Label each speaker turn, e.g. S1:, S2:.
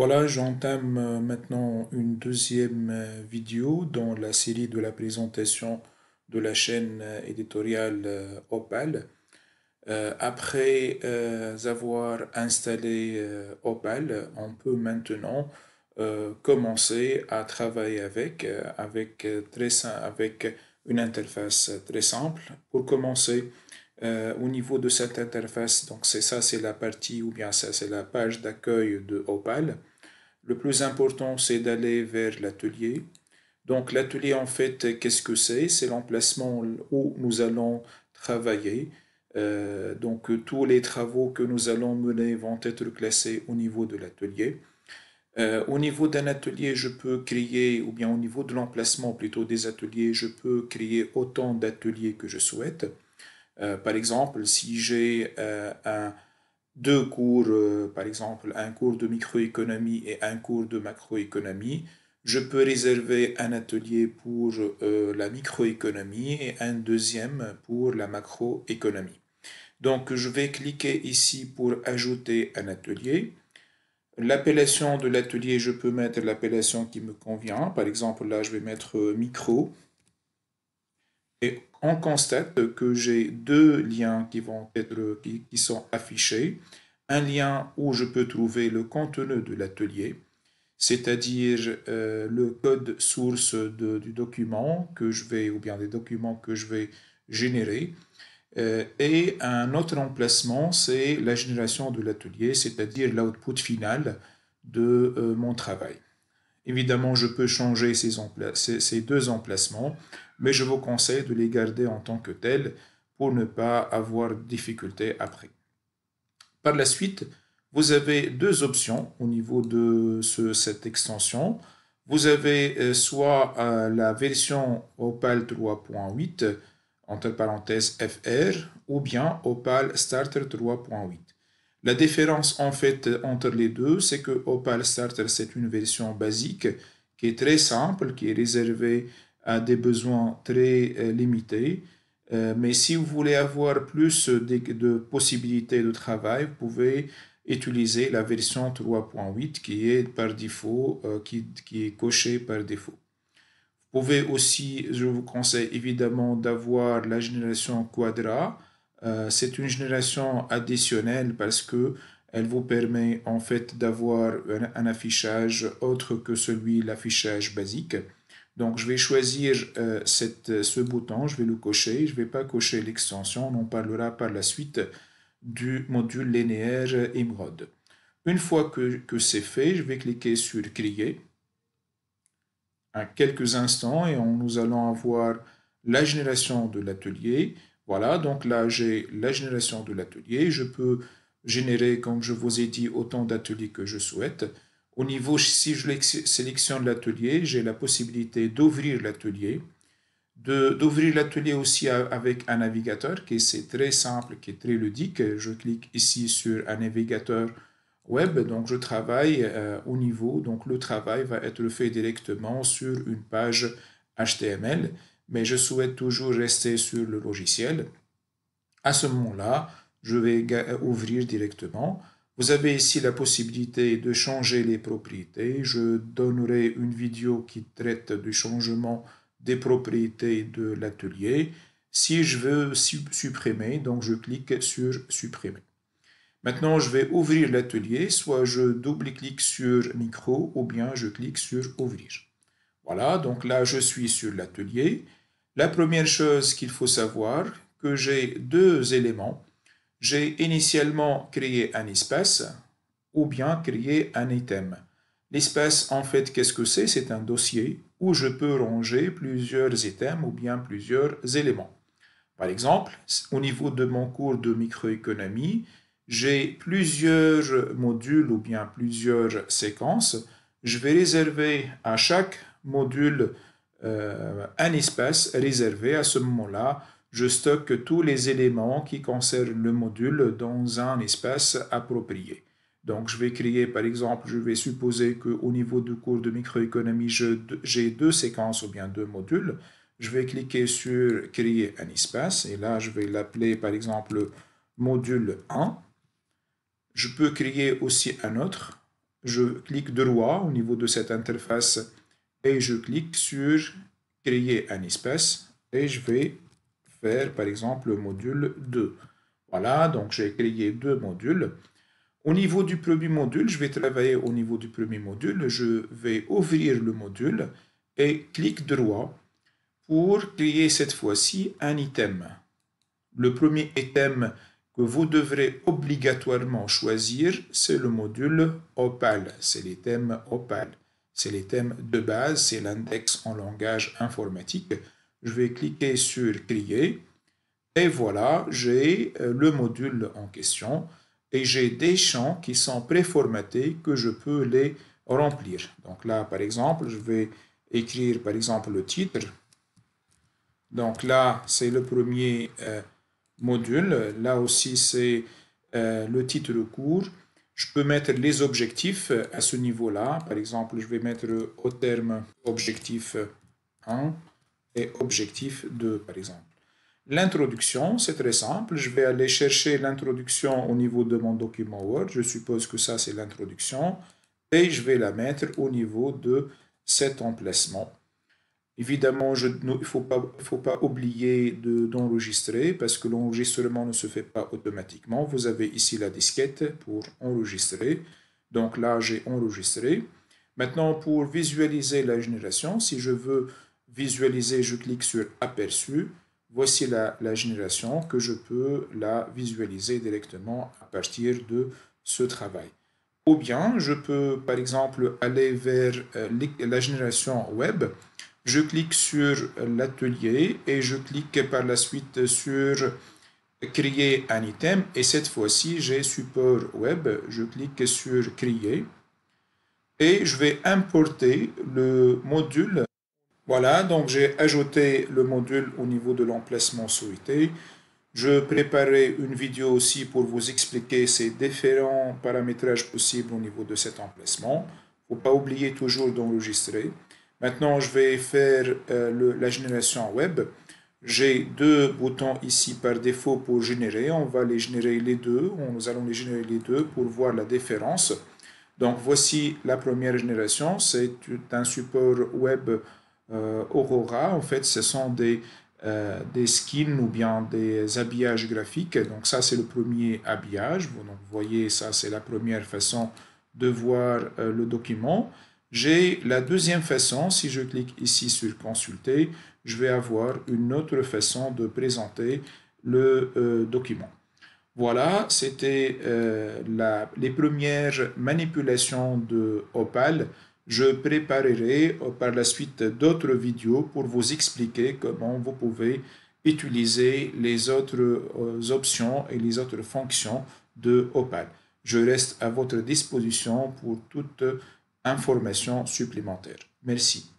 S1: Voilà, j'entame euh, maintenant une deuxième euh, vidéo dans la série de la présentation de la chaîne euh, éditoriale Opal. Après avoir installé Opal, on peut maintenant commencer à travailler avec, avec, avec une interface très simple. Pour commencer, au niveau de cette interface, donc c'est ça, c'est la partie ou bien ça, c'est la page d'accueil de Opal. Le plus important, c'est d'aller vers l'atelier. Donc l'atelier, en fait, qu'est-ce que c'est C'est l'emplacement où nous allons travailler. Euh, donc tous les travaux que nous allons mener vont être classés au niveau de l'atelier. Euh, au niveau d'un atelier, je peux créer, ou bien au niveau de l'emplacement plutôt des ateliers, je peux créer autant d'ateliers que je souhaite. Euh, par exemple, si j'ai un deux cours, euh, par exemple un cours de microéconomie et un cours de macroéconomie, je peux réserver un atelier pour euh, la microéconomie et un deuxième pour la macroéconomie. Donc je vais cliquer ici pour ajouter un atelier. L'appellation de l'atelier, je peux mettre l'appellation qui me convient. Par exemple, là, je vais mettre euh, micro et on constate que j'ai deux liens qui vont être qui, sont affichés. Un lien où je peux trouver le contenu de l'atelier, c'est-à-dire euh, le code source du document que je vais ou bien des documents que je vais générer. Euh, et un autre emplacement, c'est la génération de l'atelier, c'est-à-dire l'output final de euh, mon travail. Évidemment, je peux changer ces, ces deux emplacements mais je vous conseille de les garder en tant que tels pour ne pas avoir de difficultés après. Par la suite, vous avez deux options au niveau de cette extension. Vous avez euh, soit euh, la version Opal 3.8, entre parenthèses FR, ou bien Opal Starter 3.8. La différence en fait entre les deux, c'est que Opal Starter, c'est une version basique qui est très simple, qui est réservée a des besoins très euh, limités. Euh, mais si vous voulez avoir plus de, possibilités de travail, vous pouvez utiliser la version 3.8 qui est par défaut, euh, qui, est cochée par défaut. Vous pouvez aussi, je vous conseille évidemment d'avoir la génération Quadra. c'est une génération additionnelle parce que elle vous permet en fait d'avoir un affichage autre que celui l'affichage basique. Donc je vais choisir euh, euh, ce bouton, je vais le cocher, je ne vais pas cocher l'extension, on parlera par la suite du module linéaire Emerald. Une fois que, c'est fait, je vais cliquer sur « Créer » à quelques instants et on, nous allons avoir la génération de l'atelier. Voilà, donc là j'ai la génération de l'atelier. Je peux générer, comme je vous ai dit, autant d'ateliers que je souhaite. Au niveau, si je sélectionne l'atelier, j'ai la possibilité d'ouvrir l'atelier, d'ouvrir l'atelier aussi avec un navigateur, qui c'est très simple, qui est très ludique. Je clique ici sur un navigateur web, donc je travaille euh, au niveau, donc le travail va être fait directement sur une page HTML, mais je souhaite toujours rester sur le logiciel. À ce moment-là, je vais ouvrir directement. Vous avez ici la possibilité de changer les propriétés. Je donnerai une vidéo qui traite du changement des propriétés de l'atelier. Si je veux supprimer, donc je clique sur supprimer. Maintenant, je vais ouvrir l'atelier, soit je double-clique sur micro ou bien je clique sur ouvrir. Voilà, donc là je suis sur l'atelier. La première chose qu'il faut savoir, que j'ai deux éléments j'ai initialement créé un espace ou bien créé un item. L'espace, en fait, qu'est-ce que c'est C'est un dossier où je peux ranger plusieurs items ou bien plusieurs éléments. Par exemple, au niveau de mon cours de microéconomie, j'ai plusieurs modules ou bien plusieurs séquences. Je vais réserver à chaque module euh, un espace réservé à ce moment-là je stocke tous les éléments qui concernent le module dans un espace approprié. Donc, je vais créer, par exemple, je vais supposer qu'au niveau du cours de microéconomie, j'ai deux séquences ou bien deux modules. Je vais cliquer sur Créer un espace et là, je vais l'appeler, par exemple, module 1. Je peux créer aussi un autre. Je clique droit au niveau de cette interface et je clique sur Créer un espace et je vais faire par exemple le module 2. Voilà, donc j'ai créé deux modules. Au niveau du premier module, je vais travailler au niveau du premier module. Je vais ouvrir le module et clic droit pour créer cette fois-ci un item. Le premier item que vous devrez obligatoirement choisir, c'est le module Opal. C'est l'item Opal. C'est l'item de base, c'est l'index en langage informatique. Je vais cliquer sur Créer. Et voilà, j'ai euh, le module en question et j'ai des champs qui sont préformatés que je peux les remplir. Donc là, par exemple, je vais écrire par exemple le titre. Donc là, c'est le premier euh, module. Là aussi, c'est euh, le titre cours. Je peux mettre les objectifs à ce niveau-là. Par exemple, je vais mettre au terme objectif 1 et objectif 2, par exemple. L'introduction, c'est très simple. Je vais aller chercher l'introduction au niveau de mon document Word. Je suppose que ça, c'est l'introduction. Et je vais la mettre au niveau de cet emplacement. Évidemment, je, il ne faut pas, faut pas oublier d'enregistrer parce que l'enregistrement ne se fait pas automatiquement. Vous avez ici la disquette pour enregistrer. Donc là, j'ai enregistré. Maintenant, pour visualiser la génération, si je veux visualiser, je clique sur aperçu. Voici la, génération que je peux la visualiser directement à partir de ce travail. Ou bien, je peux par exemple aller vers euh, la génération web. Je clique sur euh, l'atelier et je clique par la suite sur créer un item et cette fois-ci j'ai support web, je clique sur créer et je vais importer le module voilà, donc j'ai ajouté le module au niveau de l'emplacement souhaité. Je préparais une vidéo aussi pour vous expliquer ces différents paramétrages possibles au niveau de cet emplacement. Il ne faut pas oublier toujours d'enregistrer. Maintenant, je vais faire euh, la génération web. J'ai deux boutons ici par défaut pour générer. On va les générer les deux. On, nous allons les générer les deux pour voir la différence. Donc voici la première génération. C'est un support web euh, Aurora, en fait, ce sont des, euh, des skins ou bien des habillages graphiques. Donc ça, c'est le premier habillage. Vous, voyez, ça, c'est la première façon de voir euh, le document. J'ai la deuxième façon, si je clique ici sur consulter, je vais avoir une autre façon de présenter le document. Voilà, c'était les premières manipulations de Opal. Je préparerai euh, par la suite d'autres vidéos pour vous expliquer comment vous pouvez utiliser les autres euh, options et les autres fonctions de Opal. Je reste à votre disposition pour toute euh, information supplémentaire. Merci.